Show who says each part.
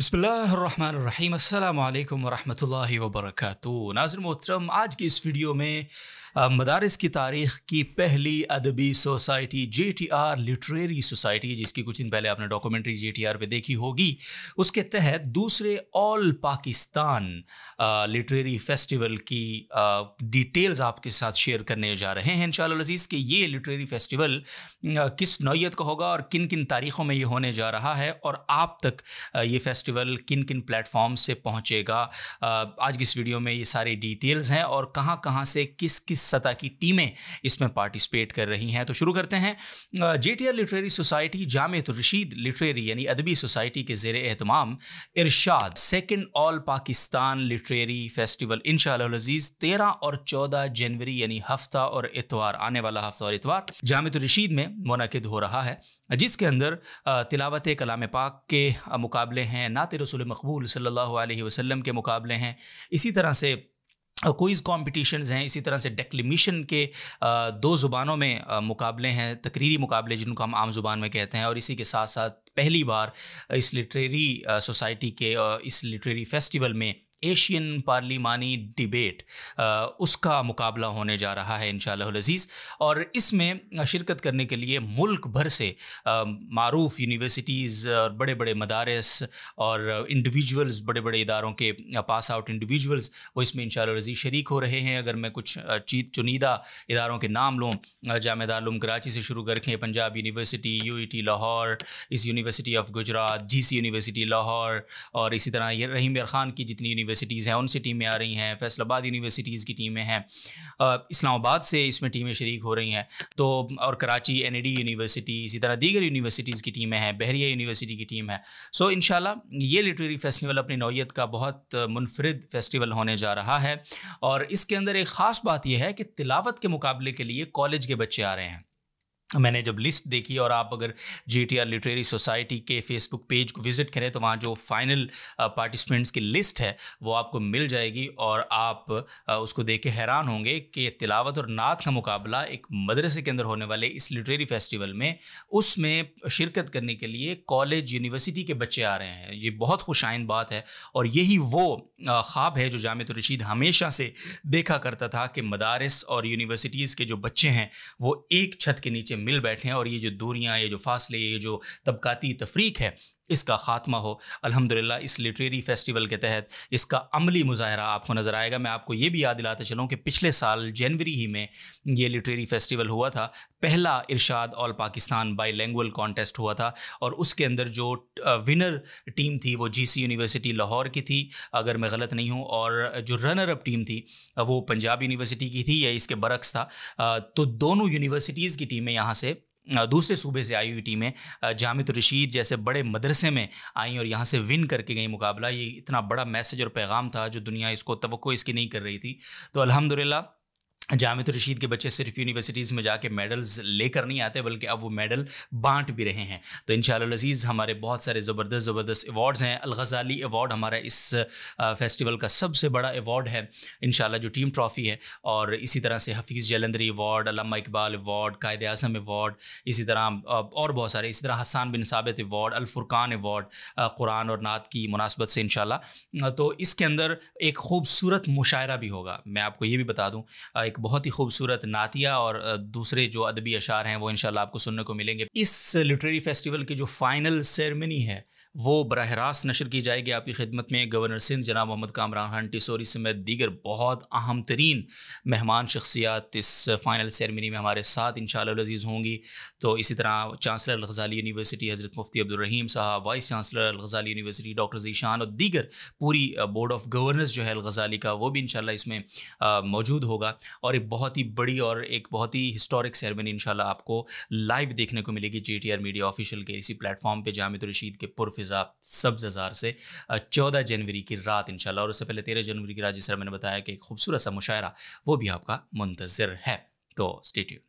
Speaker 1: बसमीम अल्लाम वरहमल नाजर मोहतरम आज की इस वीडियो में मदारस की तारीख़ की पहली अदबी society J T R literary society जिसकी कुछ दिन पहले आपने डॉक्यूमेंट्री जे टी आर पर देखी होगी उसके तहत दूसरे ऑल पाकिस्तान लिटरेरी फेस्टिवल की डिटेल्स आपके साथ शेयर करने जा रहे हैं इन शज़ीज़ कि ये लिटरेरी फेस्टिवल किस नौीयत का होगा और किन किन तारीख़ों में ये होने जा रहा है और आप तक ये फेस्टिवल फेस्टिवल किन किन प्लेटफॉर्म से पहुंचेगा आज की इस वीडियो में ये सारी डिटेल्स हैं और कहां कहां से किस किस सतह की टीमें इसमें पार्टिसिपेट कर रही हैं तो शुरू करते हैं J T R literary society Jamat Rashid literary यानी अदबी सोसाइटी के जेर अहतमाम इरशाद second all Pakistan literary festival इन शजीज़ तेरह और चौदह जनवरी यानी हफ्ता और इतवार आने वाला हफ्ता और इतवार जामत रशीद में मुनद हो रहा है जिसके अंदर तिलावत कलाम पाक के मुकाबले हैं नात रसूल मकबूल सल्लल्लाहु अलैहि वसल्लम के मुकाबले हैं इसी तरह से कोइज़ कॉम्पिटिशन्स हैं इसी तरह से डेक्लिमिशन के दो ज़ुबानों में मुकाबले हैं तकरीरी मुकाबले जिनको हम आम ज़ुबान में कहते हैं और इसी के साथ साथ पहली बार इस लिटरेरी सोसाइटी के इस लिटरेरी फेस्टिवल में एशियन पार्लिमानी डिबेट उसका मुकाबला होने जा रहा है इन शजीज़ और इसमें शिरकत करने के लिए मुल्क भर से मरूफ यूनिवर्सिटीज़ और बड़े बड़े मदारस और इंडिविजुअल्स बड़े बड़े इदारों के पास आउट इंडिविजुअल्स वो इसमें इन शजीज़ शरीक हो रहे हैं अगर मैं कुछ चीत चुनीदा इदारों के नाम लूँ जाम दारूम कराची से शुरू करके Punjab university U E T Lahore इस university of Gujrat G C university Lahore और इसी तरह रहीम खान की जितनी यूनिवर्सिटीज़ हैं उनसे टीमें आ रही हैं फैसलाबाद यूनिवर्सिटीज़ की टीमें हैं इस्लामाबाद से इसमें टीमें शरीक हो रही हैं तो और कराची एन यूनिवर्सिटी इसी तरह दीगर यूनिवर्सिटीज़ की टीमें हैं बहरिया यूनिवर्सिटी की टीम है सो इन ये लिटरेरी फेस्टिवल अपनी नौीयत का बहुत मुनफरद फेस्टिवल होने जा रहा है और इसके अंदर एक ख़ास बात यह है कि तिलावत के मुकाबले के लिए कॉलेज के बच्चे आ रहे हैं मैंने जब लिस्ट देखी और आप अगर J T R literary society के फेसबुक पेज को विज़िट करें तो वहाँ जो फाइनल पार्टिसिपेंट्स की लिस्ट है वो आपको मिल जाएगी और आप उसको देख के हैरान होंगे कि तिलावत और नात का मुकाबला एक मदरसे के अंदर होने वाले इस लिटरेरी फेस्टिवल में उसमें शिरकत करने के लिए कॉलेज यूनिवर्सिटी के बच्चे आ रहे हैं ये बहुत खुशाइन बात है और यही वो ख्वाब है जो जामत रशीद हमेशा से देखा करता था कि मदारस और यूनिवर्सिटीज़ के जो बच्चे हैं वो एक छत के नीचे मिल बैठे हैं और ये जो दूरियाँ ये जो फासले ये जो तबकाती तफरीक है इसका खात्मा हो अल्हम्दुलिल्लाह इस लिटरेरी फेस्टिवल के तहत इसका अमली मुजाहरा आपको नज़र आएगा मैं आपको ये भी याद दिलाते चलूँ कि पिछले साल जनवरी ही में ये लिटरेरी फेस्टिवल हुआ था पहला इरशाद all Pakistan bilingual contest हुआ था और उसके अंदर जो विनर टीम थी वो जी सी यूनिवर्सिटी लाहौर की थी अगर मैं गलत नहीं हूँ और जो रनर अप टीम थी वो पंजाब यूनिवर्सिटी की थी या इसके बरक्स था तो दोनों यूनिवर्सिटीज़ की टीमें यहाँ से दूसरे सूबे से आई हुई टीमें जामित रशीद जैसे बड़े मदरसे में आई और यहाँ से विन करके गई मुकाबला ये इतना बड़ा मैसेज और पैगाम था जो दुनिया इसको तो इसकी नहीं कर रही थी तो अलहमदिल्ला जामित रशीद के बच्चे सिर्फ यूनिवर्सिटीज़ में जाके मेडल्स लेकर नहीं आते बल्कि अब वो मेडल बांट भी रहे हैं तो इन शजीज़ हमारे बहुत सारे ज़बरदस्त ज़बरदस्त अवार्ड्स हैं अलगजाली अवार्ड हमारा इस फेस्टिवल का सबसे बड़ा अवार्ड है इन जो टीम ट्रॉफ़ी है और इसी तरह से Hafeez Jalandhari award Allama Iqbal award Quaid Azam award इसी तरह और बहुत सारे इसी तरह हसान बिन साबित अवार्ड अलफुरकान अवार्ड कुरान और नात की मुनासबत से इन तो इसके अंदर एक खूबसूरत मुशायरा भी होगा मैं आपको ये भी बता दूँ एक बहुत ही खूबसूरत नातिया और दूसरे जो अदबी अशार हैं वो इनशाला आपको सुनने को मिलेंगे इस लिटरेरी फेस्टिवल की जो फाइनल सेरेमनी है वो बरह रास्त नशर की जाएगी आपकी खिदमत में गवर्नर सिंध जनाब मोहम्मद कामरान खान टिसोरी समेत दीगर बहुत अहम तरीन मेहमान शख्सियात इस फाइनल सेरेमनी में हमारे साथ इन शजीज़ होंगी तो इसी तरह चांसलर गजाली यूनिवर्सिटी हज़रत मुफ्ती अब्दुलरहीम साहब vice chancellor Ghazali university doctor Zeeshan और दीगर पूरी बोर्ड ऑफ गवर्नर्स जो है गजाली का वो भी इन इसमें मौजूद होगा और एक बहुत ही बड़ी और एक बहुत ही हिस्टोरिक सेरेमनी इन आपको लाइव देखने को मिलेगी जी मीडिया ऑफिशियल के इसी प्लेटफॉर्म पर जामिद रशीद के पुरफ फिज़ा सब्ज हज़ार से चौदह जनवरी की रात इनशाला और उससे पहले तेरह जनवरी की राज्य सर मैंने बताया कि खूबसूरत सा मुशायरा वो भी आपका मुंतज़र है तो स्टेट्यू